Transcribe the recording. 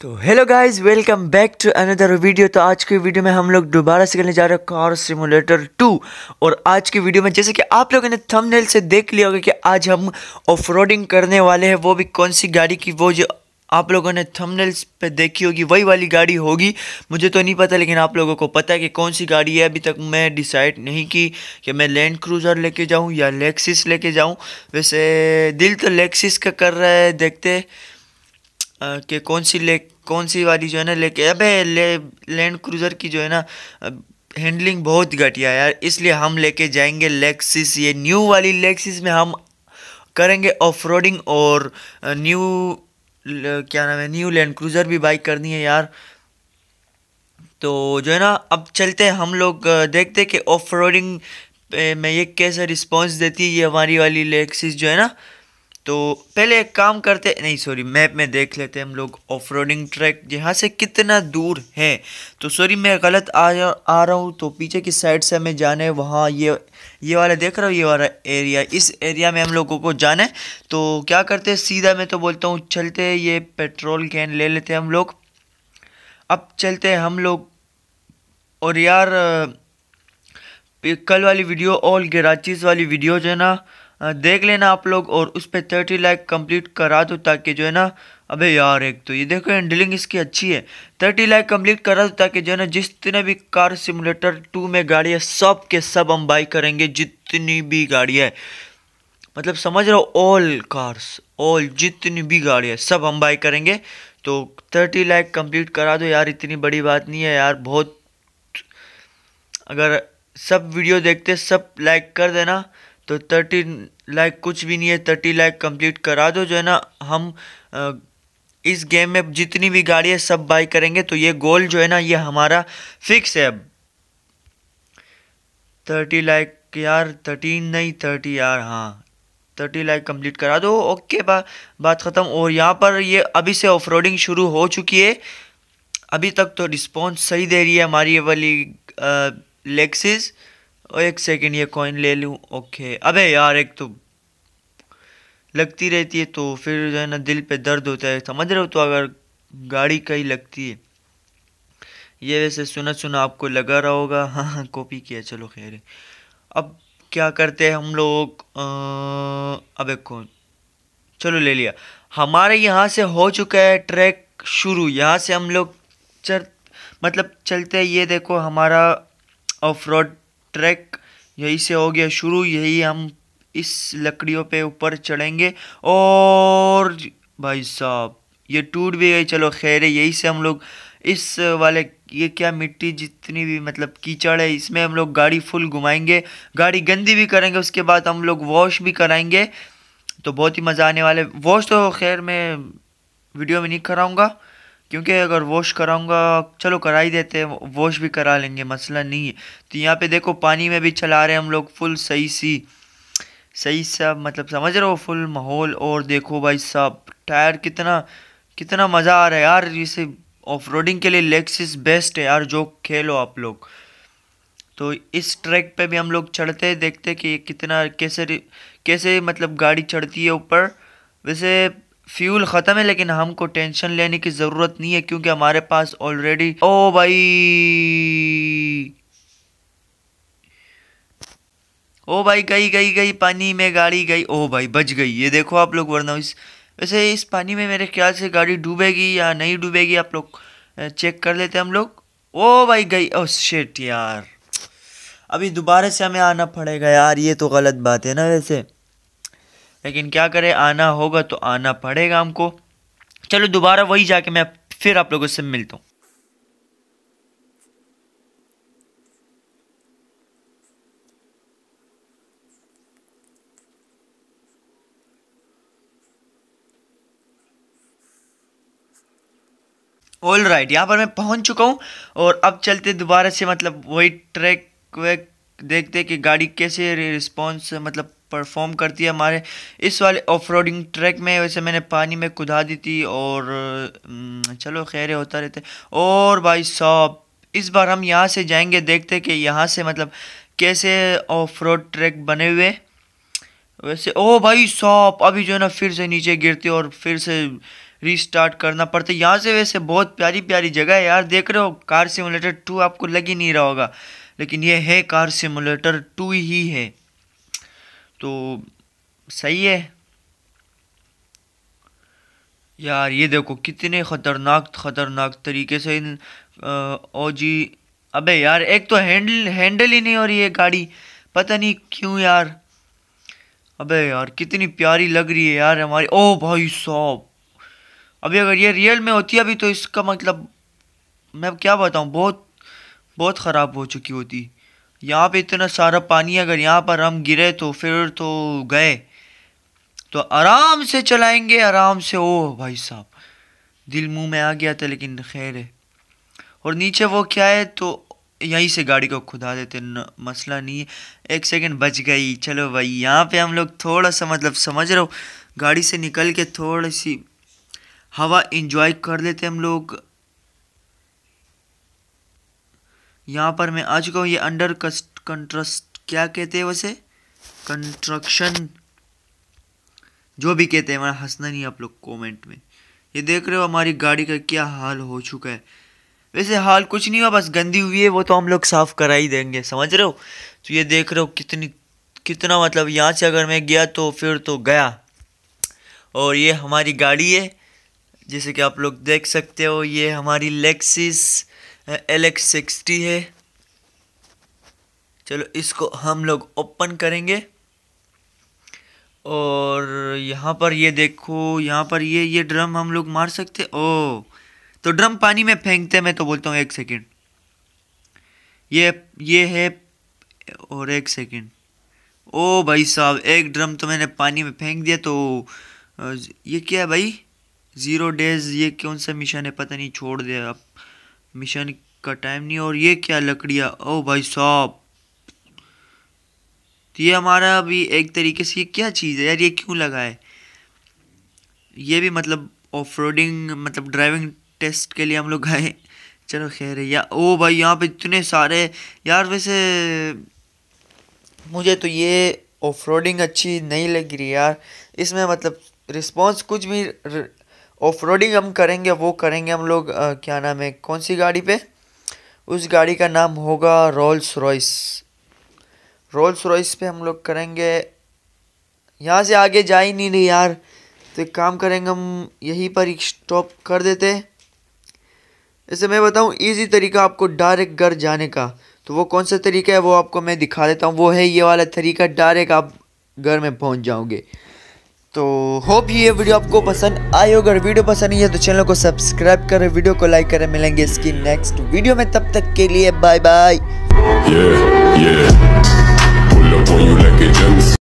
तो hello guys welcome back to another video तो आज की वीडियो में हम लोग दोबारा से करने जा रहे हैं कार सिमुलेटर 2 और आज की वीडियो में जैसे कि आप लोगों ने थंबनेल से देख लिया होगा कि आज हम ऑफ करने वाले हैं वो भी कौन सी गाड़ी की वो जो आप लोगों ने थंबनेल्स पे देखी होगी वही वाली गाड़ी होगी मुझे तो नहीं पता लेकिन आप लोगों को पता है कि कौन सी गाड़ी है अभी तक मैं डिसाइड नहीं की कि मैं लैंड क्रूज़र लेके जाऊं या लेक्सिस लेके जाऊं वैसे दिल तो लेक्सिस का कर रहा है देखते कि कौन सी ले कौन सी वाली जो है ना लेके अबे ले लैंड क्रूज़र की जो है ना हैंडलिंग बहुत घटिया यार इसलिए हम लेके जाएंगे लेक्सिस ये न्यू वाली लेक्सिस में हम करेंगे ऑफ रोडिंग और न्यू क्या नाम है न्यू लैंड क्रूज़र भी बाइक करनी है यार तो जो है ना अब चलते हैं हम लोग देखते हैं कि ऑफ रोडिंग में ये कैसा रिस्पॉन्स देती है ये हमारी वाली लेक्सिस जो है ना तो पहले एक काम करते नहीं सॉरी मैप में देख लेते हैं हम लोग ऑफ रोडिंग ट्रैक यहाँ से कितना दूर है तो सॉरी मैं गलत आ आ रहा हूँ तो पीछे की साइड से हमें जाने वहाँ ये ये वाला देख रहा हो ये वाला एरिया इस एरिया में हम लोगों को जाना है तो क्या करते हैं सीधा मैं तो बोलता हूँ चलते ये पेट्रोल कैन ले लेते हम लोग अब चलते हम लोग और यार कल वाली वीडियो ऑल गराचीज़ वाली वीडियो जो है ना देख लेना आप लोग और उस पर थर्टी लाइक कंप्लीट करा दो ताकि जो है ना अबे यार एक तो ये देखो हैंडलिंग इसकी अच्छी है थर्टी लाइक कंप्लीट करा दो ताकि जो है ना जितने भी कार सिमुलेटर टू में गाड़ी है सब के सब हम बाई करेंगे जितनी भी गाड़ी है मतलब समझ रहे हो ऑल कार्स ऑल जितनी भी गाड़ी है सब हम बाई करेंगे तो थर्टी लाइक कंप्लीट करा दो यार इतनी बड़ी बात नहीं है यार बहुत अगर सब वीडियो देखते सब लाइक कर देना तो थर्टी लाइक कुछ भी नहीं है थर्टी लाइक कंप्लीट करा दो जो है ना हम इस गेम में जितनी भी गाड़ी है सब बाई करेंगे तो ये गोल जो है ना ये हमारा फिक्स है अब थर्टी लाइक यार थर्टीन नहीं थर्टी यार हाँ थर्टी लाइक कंप्लीट करा दो ओके बा, बात ख़त्म और यहाँ पर ये अभी से ऑफ शुरू हो चुकी है अभी तक तो रिस्पॉन्स सही दे रही है हमारी ये वाली लेक्सिस और एक सेकंड ये कॉइन ले लूँ ओके अबे यार एक तो लगती रहती है तो फिर जो है ना दिल पे दर्द होता है समझ रहे हो तो अगर गाड़ी कहीं लगती है ये वैसे सुना सुना आपको लगा रहा होगा हाँ हाँ कॉपी किया चलो खैर अब क्या करते हैं हम लोग आ, अबे कौन चलो ले लिया हमारे यहाँ से हो चुका है ट्रैक शुरू यहाँ से हम लोग चल मतलब चलते ये देखो हमारा ऑफ रोड ट्रैक यहीं से हो गया शुरू यही हम इस लकड़ियों पे ऊपर चढ़ेंगे और भाई साहब ये टूट भी गई चलो खैर है यहीं से हम लोग इस वाले ये क्या मिट्टी जितनी भी मतलब कीचड़ है इसमें हम लोग गाड़ी फुल घुमाएंगे गाड़ी गंदी भी करेंगे उसके बाद हम लोग वॉश भी कराएंगे तो बहुत ही मज़ा आने वाले वॉश तो खैर मैं वीडियो में नहीं कराऊँगा क्योंकि अगर वॉश कराऊंगा चलो करा ही देते हैं वॉश भी करा लेंगे मसला नहीं है तो यहाँ पे देखो पानी में भी चला रहे हैं हम लोग फुल सही सी सही सा मतलब समझ रहे हो फुल माहौल और देखो भाई साहब टायर कितना कितना मज़ा आ रहा है यार इसे ऑफ रोडिंग के लिए लेक्सिस बेस्ट है यार जो खेलो आप लोग तो इस ट्रैक पे भी हम लोग चढ़ते देखते कि कितना कैसे कैसे मतलब गाड़ी चढ़ती है ऊपर वैसे फ्यूल ख़त्म है लेकिन हमको टेंशन लेने की ज़रूरत नहीं है क्योंकि हमारे पास ऑलरेडी ओ भाई ओ भाई गई गई गई पानी में गाड़ी गई ओ भाई बच गई ये देखो आप लोग वरना इस वैसे इस पानी में मेरे ख्याल से गाड़ी डूबेगी या नहीं डूबेगी आप लोग चेक कर लेते हम लोग ओ भाई गई ओ शेट यार अभी दोबारा से हमें आना पड़ेगा यार ये तो गलत बात है ना वैसे लेकिन क्या करें आना होगा तो आना पड़ेगा हमको चलो दोबारा वही जाके मैं फिर आप लोगों से मिलता हूँ ऑल राइट right, यहाँ पर मैं पहुँच चुका हूँ और अब चलते दोबारा से मतलब वही ट्रैक वैक देखते कि गाड़ी कैसे रिस्पॉन्स मतलब परफॉर्म करती है हमारे इस वाले ऑफ रोडिंग ट्रैक में वैसे मैंने पानी में कुदा दी थी और हम्म, चलो खैर होता रहते और भाई साहब इस बार हम यहाँ से जाएंगे देखते कि यहाँ से मतलब कैसे ऑफ रोड ट्रैक बने हुए वैसे ओ भाई साहब अभी जो है ना फिर से नीचे गिरते और फिर से रीस्टार्ट करना पड़ता है यहाँ से वैसे बहुत प्यारी प्यारी जगह है यार देख रहे हो कार सिमुलेटर टू आपको लग ही नहीं रहा होगा लेकिन ये है कार सिमुलेटर टू ही है तो सही है यार ये देखो कितने ख़तरनाक ख़तरनाक तरीके से इन ओ जी अबे यार एक तो हैंडल हैंडल ही नहीं हो रही है गाड़ी पता नहीं क्यों यार अबे यार कितनी प्यारी लग रही है यार हमारी ओ भाई साहब अभी अगर ये रियल में होती अभी तो इसका मतलब मैं क्या बताऊँ बहुत बहुत ख़राब हो चुकी होती यहाँ पे इतना सारा पानी अगर यहाँ पर हम गिरे तो फिर तो गए तो आराम से चलाएंगे आराम से ओ भाई साहब दिल मुंह में आ गया था लेकिन खैर है और नीचे वो क्या है तो यहीं से गाड़ी को खुदा देते न, मसला नहीं है एक सेकंड बच गई चलो भाई यहाँ पे हम लोग थोड़ा सा मतलब समझ रहे हो गाड़ी से निकल के थोड़ी सी हवा इंजॉय कर लेते हम लोग यहाँ पर मैं आ चुका हूँ ये अंडर कंट्रस्ट क्या कहते हैं वैसे कंस्ट्रक्शन जो भी कहते हैं मैं हंसना नहीं आप लोग कमेंट में ये देख रहे हो हमारी गाड़ी का क्या हाल हो चुका है वैसे हाल कुछ नहीं हुआ बस गंदी हुई है वो तो हम लोग साफ़ करा ही देंगे समझ रहे हो तो ये देख रहे हो कितनी कितना मतलब यहाँ से अगर मैं गया तो फिर तो गया और ये हमारी गाड़ी है जैसे कि आप लोग देख सकते हो ये हमारी लेक्सिस एल एक्स सिक्सटी है चलो इसको हम लोग ओपन करेंगे और यहाँ पर ये देखो यहाँ पर ये ये ड्रम हम लोग मार सकते ओ तो ड्रम पानी में फेंकते मैं तो बोलता हूँ एक सेकेंड ये ये है और एक सेकेंड ओ भाई साहब एक ड्रम तो मैंने पानी में फेंक दिया तो ये क्या है भाई ज़ीरो डेज ये कौन सा मिशन है पता नहीं छोड़ दिया अब मिशन का टाइम नहीं और ये क्या लकड़िया ओ भाई साहब ये हमारा अभी एक तरीके से ये क्या चीज़ है यार ये क्यों लगा है ये भी मतलब ऑफ मतलब ड्राइविंग टेस्ट के लिए हम लोग गए चलो खैर या ओ भाई यहाँ पे इतने सारे यार वैसे मुझे तो ये ऑफ अच्छी नहीं लग रही यार इसमें मतलब रिस्पॉन्स कुछ भी ऑफ रोडिंग हम करेंगे वो करेंगे हम लोग आ, क्या नाम है कौन सी गाड़ी पे उस गाड़ी का नाम होगा रोल्स रॉयस रोल्स रॉयस पे हम लोग करेंगे यहाँ से आगे जा ही नहीं रही यार तो एक काम करेंगे हम यहीं पर स्टॉप कर देते ऐसे मैं बताऊँ इजी तरीका आपको डायरेक्ट घर जाने का तो वो कौन सा तरीका है वो आपको मैं दिखा देता हूँ वो है ये वाला तरीका डायरेक्ट आप घर में पहुँच जाओगे तो होप ये वीडियो आपको पसंद आई होगी अगर वीडियो पसंद नहीं है तो चैनल को सब्सक्राइब करें वीडियो को लाइक करें मिलेंगे इसकी नेक्स्ट वीडियो में तब तक के लिए बाय बाय